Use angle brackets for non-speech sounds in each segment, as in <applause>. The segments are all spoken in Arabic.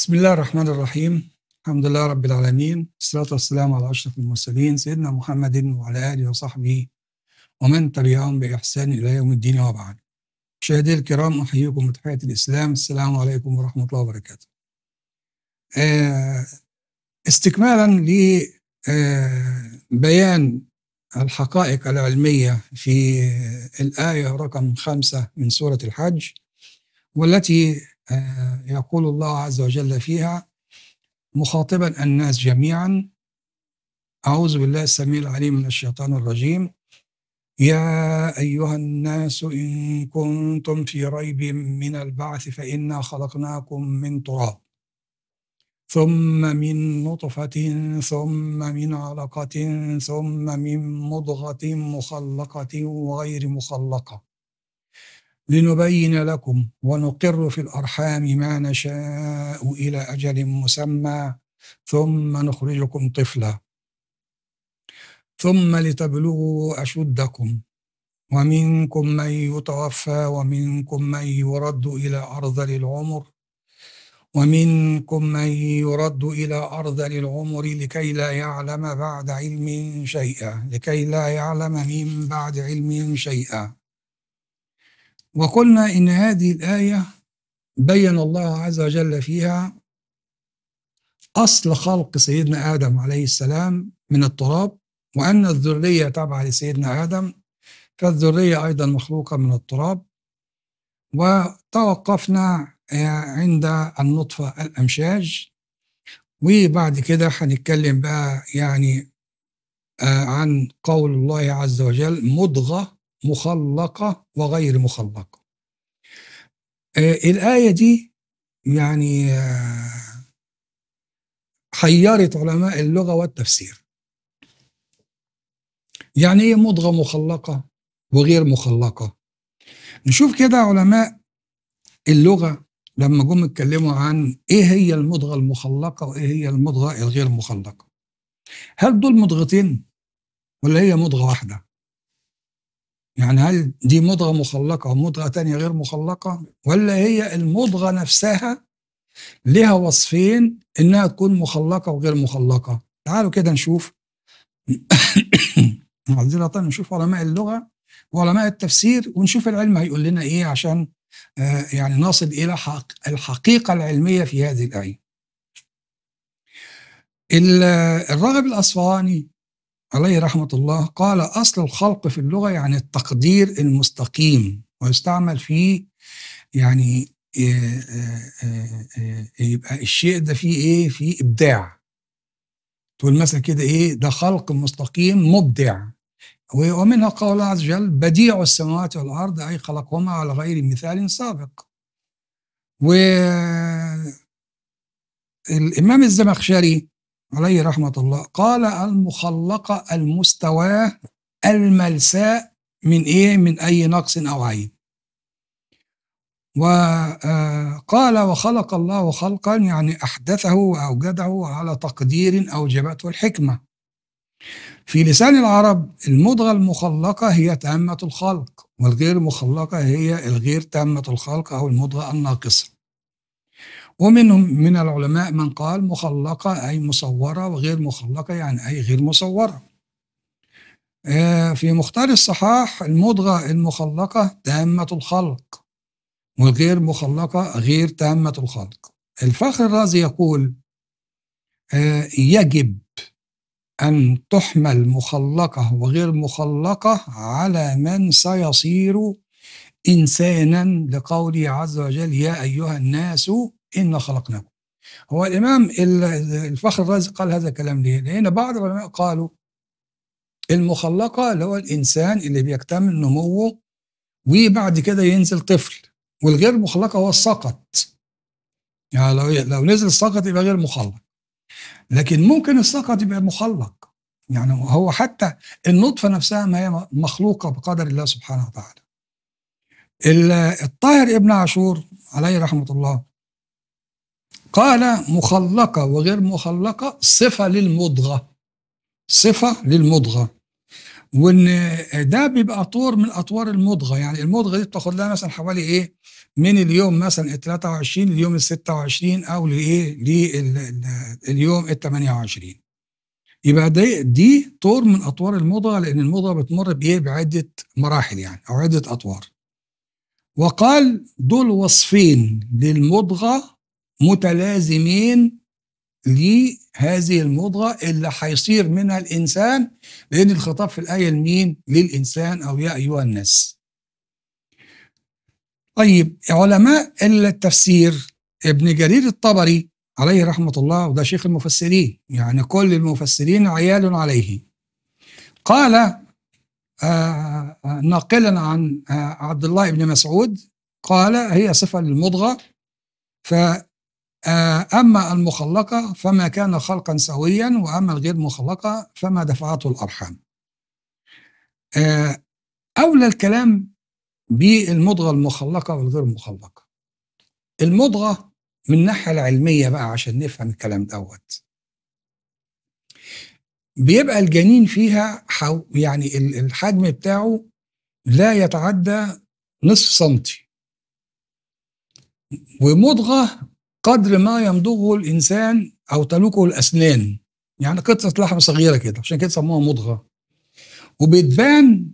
بسم الله الرحمن الرحيم الحمد لله رب العالمين والصلاة والسلام على أشرف المرسلين سيدنا محمد وعلى آله وصحبه ومن تبعهم بإحسان إلى يوم الدين وبعد مشاهدي الكرام أحييكم بتحية الإسلام السلام عليكم ورحمة الله وبركاته استكمالا لبيان الحقائق العلمية في الآية رقم خمسة من سورة الحج والتي آه، يقول الله عز وجل فيها مخاطبا الناس جميعا أعوذ بالله السميع العليم من الشيطان الرجيم يا أيها الناس إن كنتم في ريب من البعث فإنا خلقناكم من تراب ثم من نطفة ثم من علقة ثم من مضغة مخلقة وغير مخلقة لنبين لكم ونقر في الأرحام ما نشاء إلى أجل مسمى ثم نخرجكم طفلا ثم لتبلغوا أشدكم ومنكم من يتوفى ومنكم من يرد إلى أرذل العمر ومنكم من يرد إلى أرذل العمر لكي لا يعلم بعد علم شيئا لكي لا يعلم من بعد علم شيئا وقلنا إن هذه الآية بين الله عز وجل فيها أصل خلق سيدنا آدم عليه السلام من التراب وأن الذرية تابعة لسيدنا آدم فالذرية أيضا مخلوقة من التراب وتوقفنا آه، عند النطفة الأمشاج وبعد كده هنتكلم بقى يعني آه، عن قول الله عز وجل مضغة مخلقة وغير مخلقة آه، الآية دي يعني آه، حيرت علماء اللغة والتفسير يعني ايه مضغة مخلقة وغير مخلقة نشوف كده علماء اللغة لما جم اتكلموا عن ايه هي المضغة المخلقة وايه هي المضغة الغير مخلقة هل دول مضغتين ولا هي مضغة واحدة يعني هل دي مضغة مخلقة ومضغة تانية غير مخلقة ولا هي المضغة نفسها لها وصفين انها تكون مخلقة وغير مخلقة تعالوا كده نشوف معذرة <coughs> نشوف علماء اللغة وعلماء التفسير ونشوف العلم هيقول لنا ايه عشان آه، يعني نصل الى حق الحقيقة العلمية في هذه الآية الراغب الأصفهاني عليه رحمة الله قال أصل الخلق في اللغة يعني التقدير المستقيم ويستعمل في يعني آه، آه، آه، يبقى الشيء ده فيه إيه؟ فيه إبداع تقول مثلا كده إيه؟ ده خلق مستقيم مبدع ومنها قول عز وجل بديع السماوات والأرض أي خلقهما على غير مثال سابق و الإمام الزمخشري عليه رحمة الله قال المخلقة المستواة الملساء من إيه من أي نقص أو عيب وقال آه، وخلق الله خلقا يعني أحدثه وأوجده على تقدير أوجبته الحكمة في لسان العرب المضغة المخلقة هي تامة الخلق والغير مخلقة هي الغير تامة الخلق أو المضغة الناقصة ومنهم من العلماء من قال مخلقة أي مصورة وغير مخلقة يعني أي غير مصورة آه، في مختار الصحاح المضغة المخلقة تامة الخلق وغير مخلقة غير تامة الخلق الفخر الرازي يقول آه، يجب أن تحمل مخلقة وغير مخلقة على من سيصير إنسانا لقوله عز وجل يا أيها الناس إنا خلقناكم هو الإمام الفخر الرازي قال هذا الكلام ليه؟ لأن بعض العلماء قالوا المخلقة اللي هو الإنسان اللي بيكتمل نموه وبعد كده ينزل طفل والغير مخلقة هو السقط يعني لو لو نزل السقط يبقى غير مخلق لكن ممكن السقط يبقى مخلق يعني هو حتى النطفة نفسها ما هي مخلوقة بقدر الله سبحانه وتعالى الطاهر ابن عاشور عليه رحمة الله قال مخلقة وغير مخلقة صفة للمضغة صفة للمضغة وان ده بيبقى طور من اطوار المضغه يعني المضغه دي بتاخد لها مثلا حوالي ايه من اليوم مثلا ال 23 لليوم ال 26 او لايه لليوم ال 28 يبقى دي دي طور من اطوار المضغه لان المضغه بتمر بايه بعده مراحل يعني او عده اطوار وقال دول وصفين للمضغه متلازمين لهذه المضغة اللي هيصير منها الإنسان لأن الخطاب في الآية لمين؟ للإنسان أو يا أيها الناس. طيب علماء التفسير ابن جرير الطبري عليه رحمة الله وده شيخ المفسرين يعني كل المفسرين عيال عليه قال آه, آه، ناقلا عن آه عبد الله بن مسعود قال هي صفة للمضغة ف آه، أما المخلقة فما كان خلقا سويا وأما الغير مخلقة فما دفعته الأرحام آه، أولى الكلام بالمضغة المخلقة والغير مخلقة المضغة من الناحية العلمية بقى عشان نفهم الكلام دوت بيبقى الجنين فيها حو يعني الحجم بتاعه لا يتعدى نصف سنتي ومضغة قدر ما يمضغه الانسان او تلوكه الاسنان يعني قطعه لحم صغيره كده عشان كده سموها مضغه وبتبان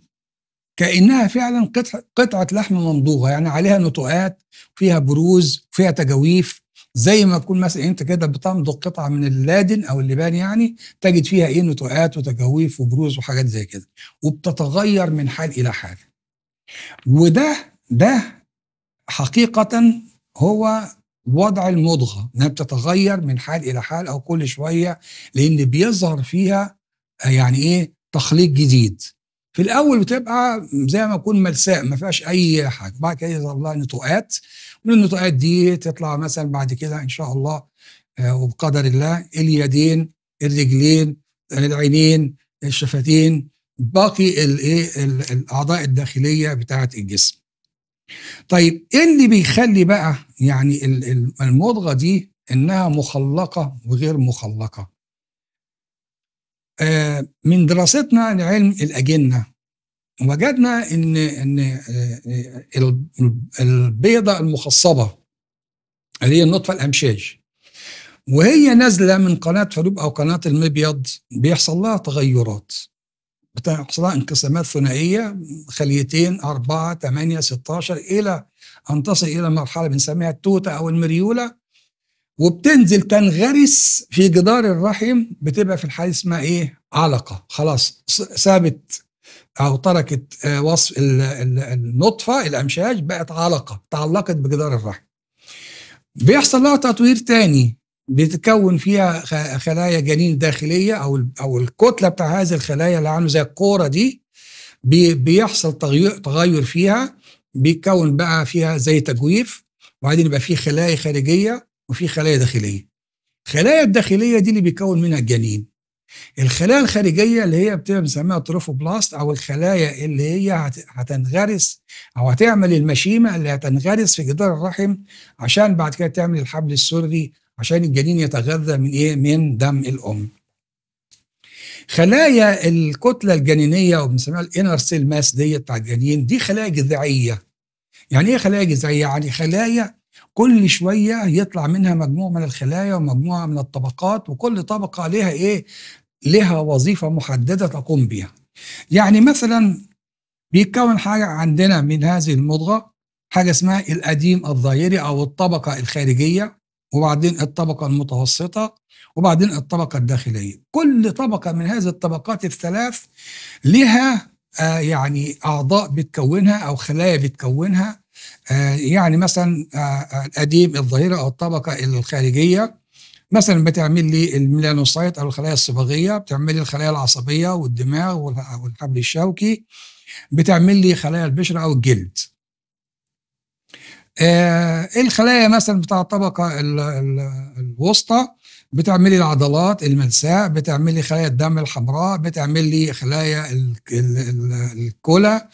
كانها فعلا قطعه لحم ممضوغه يعني عليها نتوءات فيها بروز فيها تجاويف زي ما تكون مثلا انت كده بتمضغ قطعه من اللادن او اللبان يعني تجد فيها ايه نتوءات وتجاويف وبروز وحاجات زي كده وبتتغير من حال الى حال وده ده حقيقه هو وضع المضغه انها بتتغير من حال الى حال او كل شويه لان بيظهر فيها آه، يعني ايه تخليط جديد في الاول بتبقى زي ما يكون ملساء ما فيهاش اي حاجه بعد كده يظهر لها نتوءات النتوءات دي تطلع مثلا بعد كده ان شاء الله آه، وبقدر الله اليدين الرجلين العينين الشفتين باقي الايه الاعضاء الداخليه بتاعه الجسم طيب ايه اللي بيخلي بقى يعني المضغه دي انها مخلقه وغير مخلقه آه، من دراستنا لعلم الاجنه وجدنا ان ان آه، آه، البيضه المخصبه اللي هي النطفه الامشاج وهي نازله من قناه فلوب او قناه المبيض بيحصل لها تغيرات بتاع انقسامات ثنائيه خليتين 4 8 16 الى ان تصل الى مرحله بنسميها التوته او المريوله وبتنزل تنغرس في جدار الرحم بتبقى في الحاله اسمها ايه؟ علقه خلاص سابت او تركت آه، وصف النطفه الامشاج بقت علقه تعلقت بجدار الرحم. بيحصل لها تطوير تاني بتكون فيها خلايا جنين داخليه او او الكتله بتاع هذه الخلايا اللي عامله زي الكوره دي بيحصل تغير تغير فيها بيتكون بقى فيها زي تجويف وبعدين يبقى في خلايا خارجيه وفي خلايا داخليه. الخلايا الداخليه دي اللي بيكون منها الجنين. الخلايا الخارجيه اللي هي بتبقى بنسميها تروفوبلاست او الخلايا اللي هي هتنغرس او هتعمل المشيمه اللي هتنغرس في جدار الرحم عشان بعد كده تعمل الحبل السري عشان الجنين يتغذى من ايه من دم الام خلايا الكتله الجنينيه وبنسميها الانر سيل ماس ديت بتاع الجنين دي خلايا جذعيه يعني ايه خلايا جذعيه يعني خلايا كل شويه يطلع منها مجموعه من الخلايا ومجموعه من الطبقات وكل طبقه ليها ايه لها وظيفه محدده تقوم بها يعني مثلا بيتكون حاجه عندنا من هذه المضغه حاجه اسمها القديم الظاهري او الطبقه الخارجيه وبعدين الطبقة المتوسطة وبعدين الطبقة الداخلية كل طبقة من هذه الطبقات الثلاث لها آه يعني أعضاء بتكونها أو خلايا بتكونها آه يعني مثلا آه, آه، الأديب الظاهرة أو الطبقة الخارجية مثلا بتعمل لي الميلانوسايت أو الخلايا الصبغية بتعمل لي الخلايا العصبية والدماغ والحبل الشوكي بتعمل لي خلايا البشرة أو الجلد آه الخلايا مثلا بتاع الطبقه ال ال الوسطى بتعملي العضلات الملساء بتعملي خلايا الدم الحمراء بتعملي خلايا الكلى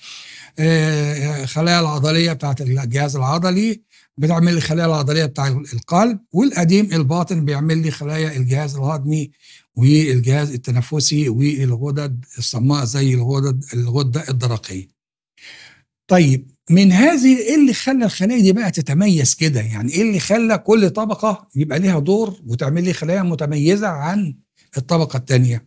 آه خلايا العضليه بتاعت الجهاز العضلي بتعمل لي خلايا العضليه بتاع القلب والقديم الباطن بيعمل لي خلايا الجهاز الهضمي والجهاز التنفسي والغدد الصماء زي الغدد الغده الدرقيه. طيب من هذه ايه اللي خلى الخلايا دي بقى تتميز كده يعني ايه اللي خلى كل طبقه يبقى ليها دور وتعمل لي خلايا متميزه عن الطبقه الثانيه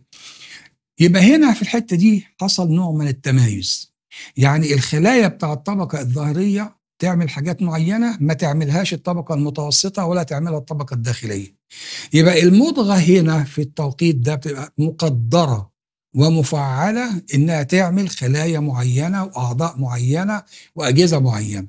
يبقى هنا في الحته دي حصل نوع من التمايز يعني الخلايا بتاع الطبقه الظاهريه تعمل حاجات معينه ما تعملهاش الطبقه المتوسطه ولا تعملها الطبقه الداخليه يبقى المضغه هنا في التوقيت ده بتبقى مقدره ومفعلة إنها تعمل خلايا معينة وأعضاء معينة وأجهزة معينة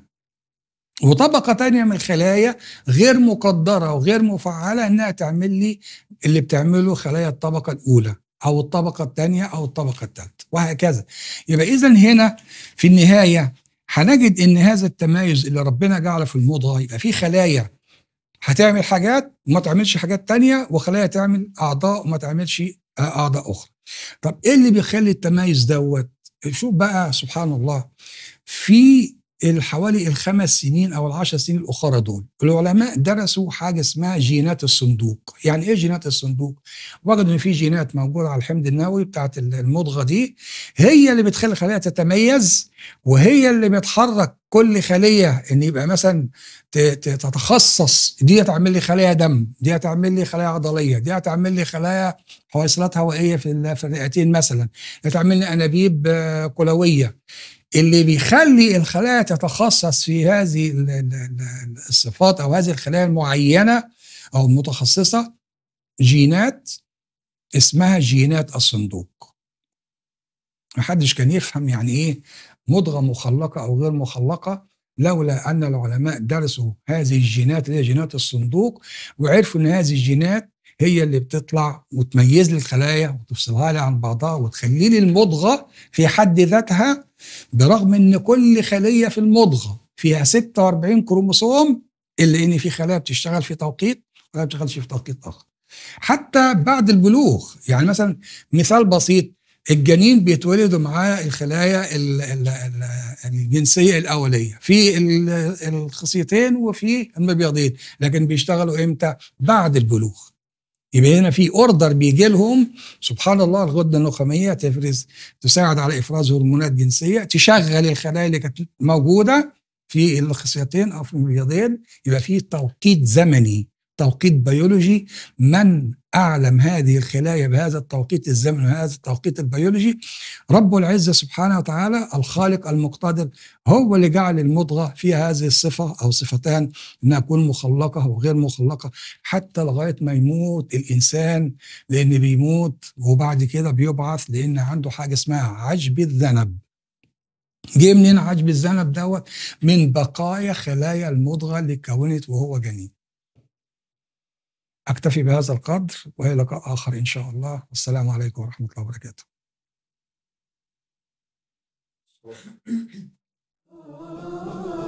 وطبقة تانية من الخلايا غير مقدرة وغير مفعلة إنها تعمل لي اللي بتعمله خلايا الطبقة الأولى أو الطبقة الثانية أو الطبقة الثالثة وهكذا يبقى إذا هنا في النهاية هنجد إن هذا التمايز اللي ربنا جعله في الموضه يبقى في خلايا هتعمل حاجات وما تعملش حاجات تانية وخلايا تعمل أعضاء وما تعملش أعضاء أخرى طب إيه اللي بيخلي التميز دوت شوف بقى سبحان الله في الحوالي الخمس سنين او العشر سنين الاخرى دول العلماء درسوا حاجه اسمها جينات الصندوق يعني ايه جينات الصندوق وجدوا ان في جينات موجوده على الحمض النووي بتاعت المضغه دي هي اللي بتخلي الخلايا تتميز وهي اللي بتحرك كل خليه ان يبقى مثلا تتخصص دي تعمل لي خلايا دم دي تعمل لي خلايا عضليه دي تعمل لي خلايا حويصلات هوائيه في الرئتين مثلا دي تعمل لي انابيب آه، كلويه اللي بيخلي الخلايا تتخصص في هذه الصفات او هذه الخلايا المعينه او المتخصصه جينات اسمها جينات الصندوق محدش كان يفهم يعني ايه مضغه مخلقه او غير مخلقه لولا ان العلماء درسوا هذه الجينات اللي هي جينات الصندوق وعرفوا ان هذه الجينات هي اللي بتطلع وتميز لي الخلايا وتفصلها لي عن بعضها وتخلي لي المضغه في حد ذاتها برغم ان كل خليه في المضغه فيها 46 كروموسوم الا ان في خلايا بتشتغل في توقيت ولا بتشتغلش في توقيت اخر حتى بعد البلوغ يعني مثلا مثال بسيط الجنين بيتولد معاه الخلايا الجنسيه الاوليه في الخصيتين وفي المبيضين لكن بيشتغلوا امتى بعد البلوغ يبقى هنا في اوردر بيجي لهم سبحان الله الغده النخاميه تفرز تساعد على افراز هرمونات جنسيه تشغل الخلايا اللي كانت موجوده في الخصيتين او في المبيضين يبقى في توقيت زمني توقيت بيولوجي من أعلم هذه الخلايا بهذا التوقيت الزمن وهذا التوقيت البيولوجي رب العزة سبحانه وتعالى الخالق المقتدر هو اللي جعل المضغة فيها هذه الصفة أو صفتان أنها تكون مخلقة وغير مخلقة حتى لغاية ما يموت الإنسان لأن بيموت وبعد كده بيبعث لأن عنده حاجة اسمها عجب الذنب جه منين عجب الذنب دوت من بقايا خلايا المضغة اللي اتكونت وهو جنين أكتفي بهذا القدر وهي لقاء آخر إن شاء الله والسلام عليكم ورحمة الله وبركاته Oh <laughs>